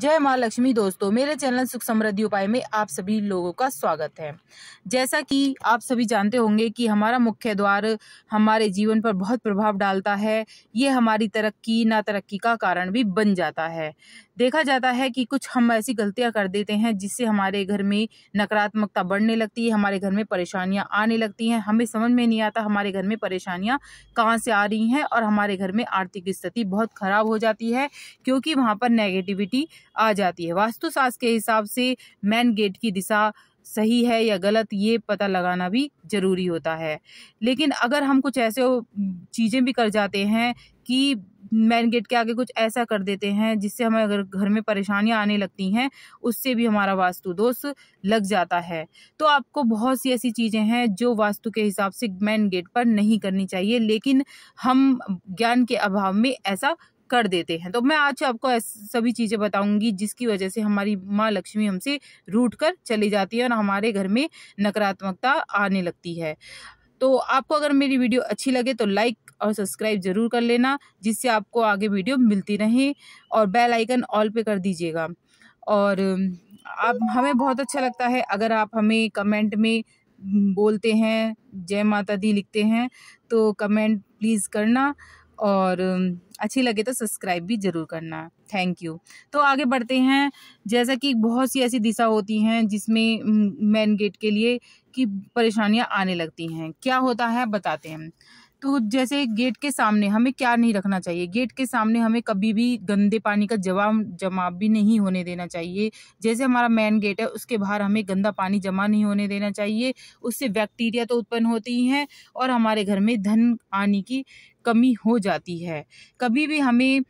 जय माँ लक्ष्मी दोस्तों मेरे चैनल सुख समृद्धि उपाय में आप सभी लोगों का स्वागत है जैसा कि आप सभी जानते होंगे कि हमारा मुख्य द्वार हमारे जीवन पर बहुत प्रभाव डालता है ये हमारी तरक्की ना तरक्की का कारण भी बन जाता है देखा जाता है कि कुछ हम ऐसी गलतियां कर देते हैं जिससे हमारे घर में नकारात्मकता बढ़ने लगती है हमारे घर में परेशानियां आने लगती हैं हमें समझ में नहीं आता हमारे घर में परेशानियां कहाँ से आ रही हैं और हमारे घर में आर्थिक स्थिति बहुत ख़राब हो जाती है क्योंकि वहाँ पर नेगेटिविटी आ जाती है वास्तुशास्त्र के हिसाब से मैन गेट की दिशा सही है या गलत ये पता लगाना भी ज़रूरी होता है लेकिन अगर हम कुछ ऐसे चीज़ें भी कर जाते हैं कि मेन गेट के आगे कुछ ऐसा कर देते हैं जिससे हमें अगर घर में परेशानियाँ आने लगती हैं उससे भी हमारा वास्तु दोष लग जाता है तो आपको बहुत सी ऐसी चीज़ें हैं जो वास्तु के हिसाब से मेन गेट पर नहीं करनी चाहिए लेकिन हम ज्ञान के अभाव में ऐसा कर देते हैं तो मैं आज आपको सभी चीज़ें बताऊंगी जिसकी वजह से हमारी माँ लक्ष्मी हमसे रूट कर चली जाती है और हमारे घर में नकारात्मकता आने लगती है तो आपको अगर मेरी वीडियो अच्छी लगे तो लाइक और सब्सक्राइब जरूर कर लेना जिससे आपको आगे वीडियो मिलती रहे और बेल आइकन ऑल पे कर दीजिएगा और आप हमें बहुत अच्छा लगता है अगर आप हमें कमेंट में बोलते हैं जय माता दी लिखते हैं तो कमेंट प्लीज़ करना और अच्छी लगे तो सब्सक्राइब भी ज़रूर करना थैंक यू तो आगे बढ़ते हैं जैसा कि बहुत सी ऐसी दिशा होती हैं जिसमें मेन गेट के लिए कि परेशानियां आने लगती हैं क्या होता है बताते हैं तो जैसे गेट के सामने हमें क्या नहीं रखना चाहिए गेट के सामने हमें कभी भी गंदे पानी का जवाब जमा भी नहीं होने देना चाहिए जैसे हमारा मेन गेट है उसके बाहर हमें गंदा पानी जमा नहीं होने देना चाहिए उससे बैक्टीरिया तो उत्पन्न होती हैं और हमारे घर में धन आने की कमी हो जाती है कभी भी हमें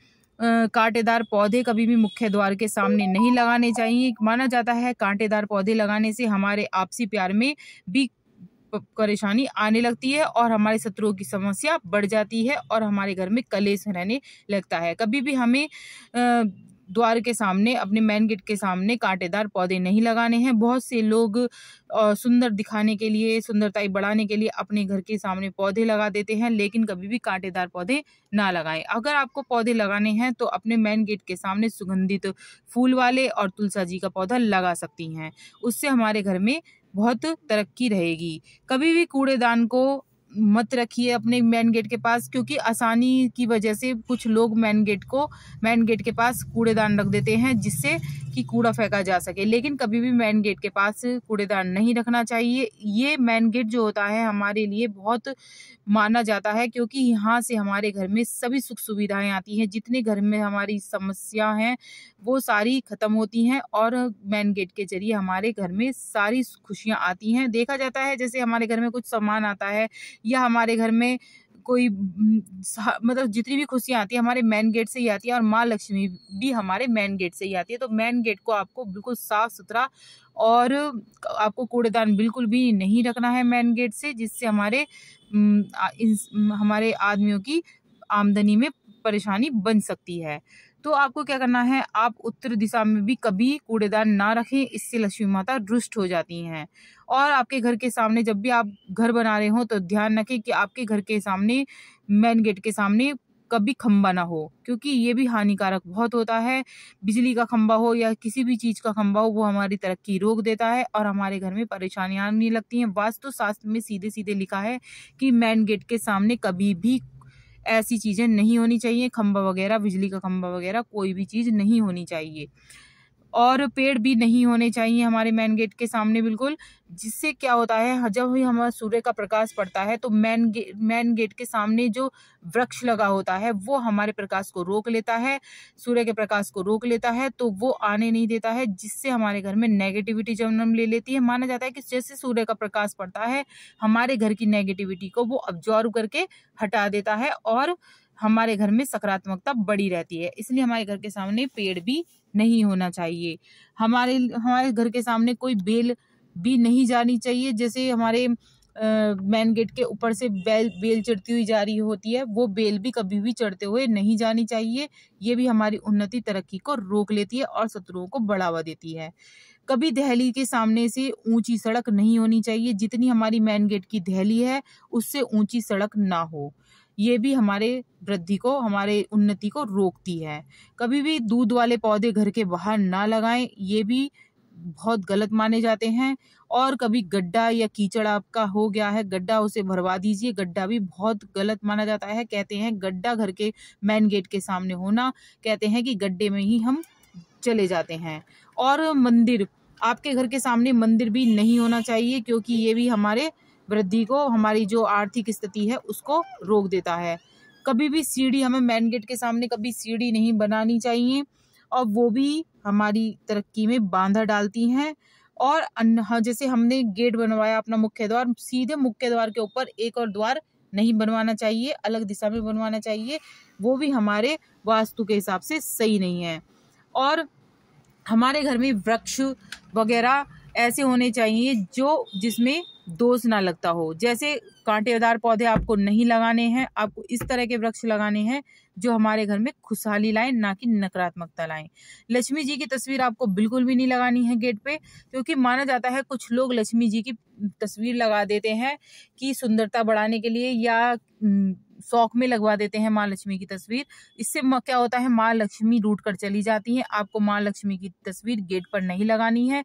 कांटेदार पौधे कभी भी मुख्य द्वार के सामने नहीं लगाने चाहिए माना जाता है कांटेदार पौधे लगाने से हमारे आपसी प्यार में भी परेशानी आने लगती है और हमारे शत्रुओं की समस्या बढ़ जाती है और हमारे घर में कलेश रहने लगता है कभी भी हमें द्वार के सामने अपने मेन गेट के सामने कांटेदार पौधे नहीं लगाने हैं बहुत से लोग सुंदर दिखाने के लिए सुंदरताई बढ़ाने के लिए अपने घर के सामने पौधे लगा देते हैं लेकिन कभी भी कांटेदार पौधे ना लगाएं अगर आपको पौधे लगाने हैं तो अपने मेन गेट के सामने सुगंधित फूल वाले और तुलसा जी का पौधा लगा सकती हैं उससे हमारे घर में बहुत तरक्की रहेगी कभी भी कूड़ेदान को मत रखिए अपने मेन गेट के पास क्योंकि आसानी की वजह से कुछ लोग मेन गेट को मेन गेट के पास कूड़ेदान रख देते हैं जिससे कि कूड़ा फेंका जा सके लेकिन कभी भी मैन गेट के पास कूड़ेदान नहीं रखना चाहिए ये मैन गेट जो होता है हमारे लिए बहुत माना जाता है क्योंकि यहाँ से हमारे घर में सभी सुख सुविधाएं आती हैं जितने घर में हमारी समस्या हैं वो सारी ख़त्म होती हैं और मैन गेट के जरिए हमारे घर में सारी खुशियाँ आती हैं देखा जाता है जैसे हमारे घर में कुछ सामान आता है या हमारे घर में कोई मतलब जितनी भी खुशियाँ आती है हमारे मेन गेट से ही आती है और माँ लक्ष्मी भी हमारे मेन गेट से ही आती है तो मेन गेट को आपको बिल्कुल साफ़ सुथरा और आपको कूड़ेदान बिल्कुल भी नहीं रखना है मेन गेट से जिससे हमारे हमारे आदमियों की आमदनी में परेशानी बन सकती है तो आपको क्या करना है आप उत्तर दिशा में भी कभी कूड़ेदान ना रखें इससे लक्ष्मी माता रुष्ट हो जाती हैं और आपके घर के सामने जब भी आप घर बना रहे हो तो ध्यान रखें कि आपके घर के सामने मेन गेट के सामने कभी खम्बा ना हो क्योंकि ये भी हानिकारक बहुत होता है बिजली का खम्बा हो या किसी भी चीज़ का खम्बा हो वो हमारी तरक्की रोक देता है और हमारे घर में परेशानियाँ नहीं लगती हैं वास्तु शास्त्र में सीधे सीधे लिखा है कि मेन गेट के सामने कभी भी ऐसी चीज़ें नहीं होनी चाहिए खम्भा वगैरह बिजली का खम्भा वगैरह कोई भी चीज़ नहीं होनी चाहिए और पेड़ भी नहीं होने चाहिए हमारे मेन गेट के सामने बिल्कुल जिससे क्या होता है जब भी हमारा सूर्य का प्रकाश पड़ता है तो मेन गे, मेन गेट के सामने जो वृक्ष लगा होता है वो हमारे प्रकाश को रोक लेता है सूर्य के प्रकाश को रोक लेता है तो वो आने नहीं देता है जिससे हमारे घर में नेगेटिविटी जन्म ले लेती है माना जाता है कि जैसे सूर्य का प्रकाश पड़ता है हमारे घर की नेगेटिविटी को वो ऑब्जॉर्व करके हटा देता है और हमारे घर में सकारात्मकता बड़ी रहती है इसलिए हमारे घर के सामने पेड़ भी नहीं होना चाहिए हमारे हमारे घर के सामने कोई बेल भी नहीं जानी चाहिए जैसे हमारे मेन गेट के ऊपर से बेल बेल चढ़ती हुई जा रही होती है वो बेल भी कभी भी चढ़ते हुए नहीं जानी चाहिए ये भी हमारी उन्नति तरक्की को रोक लेती है और शत्रुओं को बढ़ावा देती है कभी दहली के सामने से ऊंची सड़क नहीं होनी चाहिए जितनी हमारी मेन गेट की दहली है उससे ऊंची सड़क ना हो ये भी हमारे वृद्धि को हमारे उन्नति को रोकती है कभी भी दूध वाले पौधे घर के बाहर ना लगाएं ये भी बहुत गलत माने जाते हैं और कभी गड्ढा या कीचड़ आपका हो गया है गड्ढा उसे भरवा दीजिए गड्ढा भी बहुत गलत माना जाता है कहते हैं गड्ढा घर के मेन गेट के सामने होना कहते हैं कि गड्ढे में ही हम चले जाते हैं और मंदिर आपके घर के सामने मंदिर भी नहीं होना चाहिए क्योंकि ये भी हमारे वृद्धि को हमारी जो आर्थिक स्थिति है उसको रोक देता है कभी भी सीढ़ी हमें मेन गेट के सामने कभी सीढ़ी नहीं बनानी चाहिए और वो भी हमारी तरक्की में बांधा डालती हैं और हाँ, जैसे हमने गेट बनवाया अपना मुख्य द्वार सीधे मुख्य द्वार के ऊपर एक और द्वार नहीं बनवाना चाहिए अलग दिशा में बनवाना चाहिए वो भी हमारे वास्तु के हिसाब से सही नहीं है और हमारे घर में वृक्ष वगैरह ऐसे होने चाहिए जो जिसमें दोष ना लगता हो जैसे कांटेदार पौधे आपको नहीं लगाने हैं आपको इस तरह के वृक्ष लगाने हैं जो हमारे घर में खुशहाली लाएं ना कि नकारात्मकता लाएं लक्ष्मी जी की तस्वीर आपको बिल्कुल भी नहीं लगानी है गेट पे क्योंकि माना जाता है कुछ लोग लक्ष्मी जी की तस्वीर लगा देते हैं कि सुंदरता बढ़ाने के लिए या शौक में लगवा देते हैं माँ लक्ष्मी की तस्वीर इससे क्या होता है माँ लक्ष्मी लूट कर चली जाती है आपको माँ लक्ष्मी की तस्वीर गेट पर नहीं लगानी है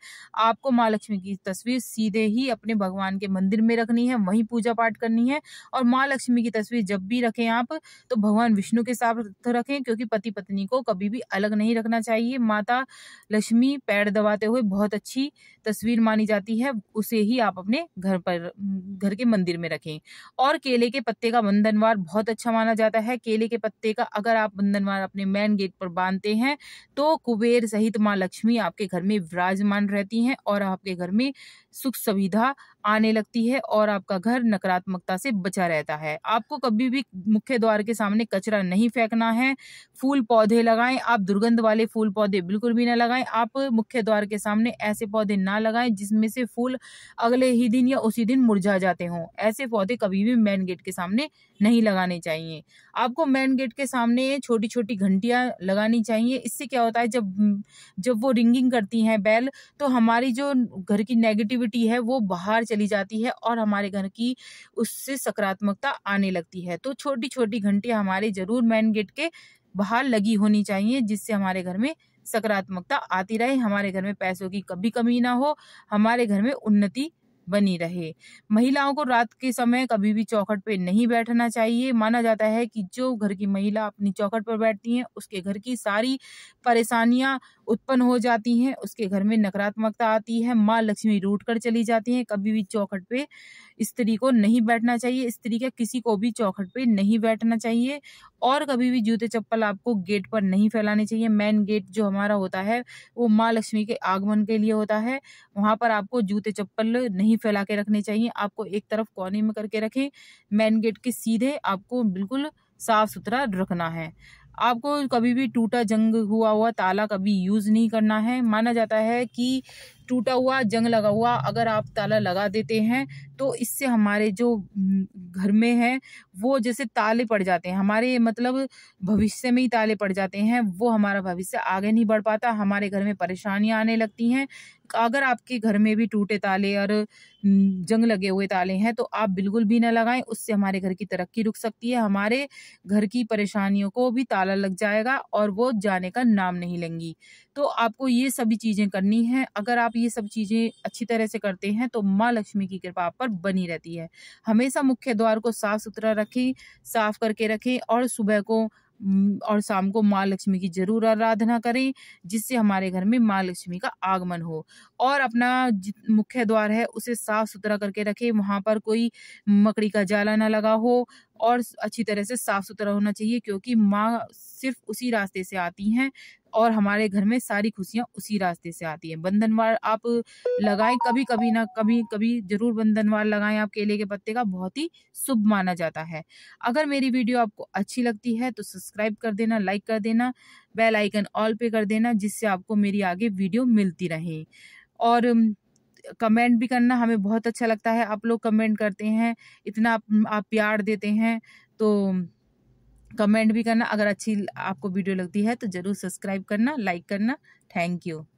आपको माँ लक्ष्मी की तस्वीर सीधे ही अपने भगवान के मंदिर में रखनी है वहीं पूजा पाठ करनी है और माँ लक्ष्मी की तस्वीर जब भी रखें आप तो भगवान विष्णु के साथ रखें क्योंकि पति पत्नी को कभी भी अलग नहीं रखना चाहिए माता लक्ष्मी पैर दबाते हुए बहुत अच्छी तस्वीर मानी जाती है उसे ही आप अपने घर पर घर के मंदिर में रखें और केले के पत्ते का बंधनवार बहुत अच्छा माना जाता है केले के पत्ते का अगर आप बंधनवार अपने मेन गेट पर बांधते हैं तो कुबेर सहित माँ लक्ष्मी आपके घर में विराजमान रहती हैं और आपके घर में सुख सुविधा आने लगती है और आपका घर नकारात्मकता से बचा रहता है आपको कभी भी मुख्य द्वार के सामने कचरा नहीं फेंकना है फूल पौधे लगाएं आप दुर्गंध वाले फूल पौधे बिल्कुल भी ना लगाएं आप मुख्य द्वार के सामने ऐसे पौधे ना लगाएं जिसमें से फूल अगले ही दिन या उसी दिन मुरझा जाते हों ऐसे पौधे कभी भी मेन गेट के सामने नहीं लगा लगाने चाहिए आपको मेन गेट के सामने छोटी छोटी घंटियाँ लगानी चाहिए इससे क्या होता है जब जब वो रिंगिंग करती हैं बेल तो हमारी जो घर की नेगेटिविटी है वो बाहर चली जाती है और हमारे घर की उससे सकारात्मकता आने लगती है तो छोटी छोटी घंटियाँ हमारे ज़रूर मेन गेट के बाहर लगी होनी चाहिए जिससे हमारे घर में सकारात्मकता आती रहे हमारे घर में पैसों की कभी कमी ना हो हमारे घर में उन्नति बनी रहे महिलाओं को रात के समय कभी भी चौखट पर नहीं बैठना चाहिए माना जाता है कि जो घर की महिला अपनी चौखट पर बैठती हैं उसके घर की सारी परेशानियां उत्पन्न हो जाती हैं उसके घर में नकारात्मकता आती है माँ लक्ष्मी रूट कर चली जाती हैं कभी भी चौखट पे स्त्री को नहीं बैठना चाहिए स्त्री का किसी को भी चौखट पे नहीं बैठना चाहिए और कभी भी जूते चप्पल आपको गेट पर नहीं फैलाने चाहिए मेन गेट जो हमारा होता है वो माँ लक्ष्मी के आगमन के लिए होता है वहाँ पर आपको जूते चप्पल नहीं फैला के रखने चाहिए आपको एक तरफ कोने में करके रखें मेन गेट के सीधे आपको बिल्कुल साफ सुथरा रखना है आपको कभी भी टूटा जंग हुआ हुआ ताला कभी यूज़ नहीं करना है माना जाता है कि टूटा हुआ जंग लगा हुआ अगर आप ताला लगा देते हैं तो इससे हमारे जो घर में है वो जैसे ताले पड़ जाते हैं हमारे मतलब भविष्य में ही ताले पड़ जाते हैं वो हमारा भविष्य आगे नहीं बढ़ पाता हमारे घर में परेशानियाँ आने लगती हैं अगर आपके घर में भी टूटे ताले और जंग लगे हुए ताले हैं तो आप बिल्कुल भी ना लगाएं उससे हमारे घर की तरक्की रुक सकती है हमारे घर की परेशानियों को भी ताला लग जाएगा और वो जाने का नाम नहीं लेंगी तो आपको ये सभी चीज़ें करनी है अगर आप ये सब चीज़ें अच्छी तरह से करते हैं तो माँ लक्ष्मी की कृपा आप पर बनी रहती है हमेशा मुख्य द्वार को साफ सुथरा रखें साफ करके रखें और सुबह को और शाम को माँ लक्ष्मी की जरूर आराधना करें जिससे हमारे घर में माँ लक्ष्मी का आगमन हो और अपना मुख्य द्वार है उसे साफ सुथरा करके रखें वहाँ पर कोई मकड़ी का जाला ना लगा हो और अच्छी तरह से साफ सुथरा होना चाहिए क्योंकि माँ सिर्फ उसी रास्ते से आती हैं और हमारे घर में सारी खुशियाँ उसी रास्ते से आती हैं बंधनवार आप लगाएं कभी कभी ना कभी कभी जरूर बंधनवार लगाएं आप केले के पत्ते का बहुत ही शुभ माना जाता है अगर मेरी वीडियो आपको अच्छी लगती है तो सब्सक्राइब कर देना लाइक कर देना बेल आइकन ऑल पे कर देना जिससे आपको मेरी आगे वीडियो मिलती रहे और कमेंट भी करना हमें बहुत अच्छा लगता है आप लोग कमेंट करते हैं इतना आप, आप प्यार देते हैं तो कमेंट भी करना अगर अच्छी आपको वीडियो लगती है तो ज़रूर सब्सक्राइब करना लाइक करना थैंक यू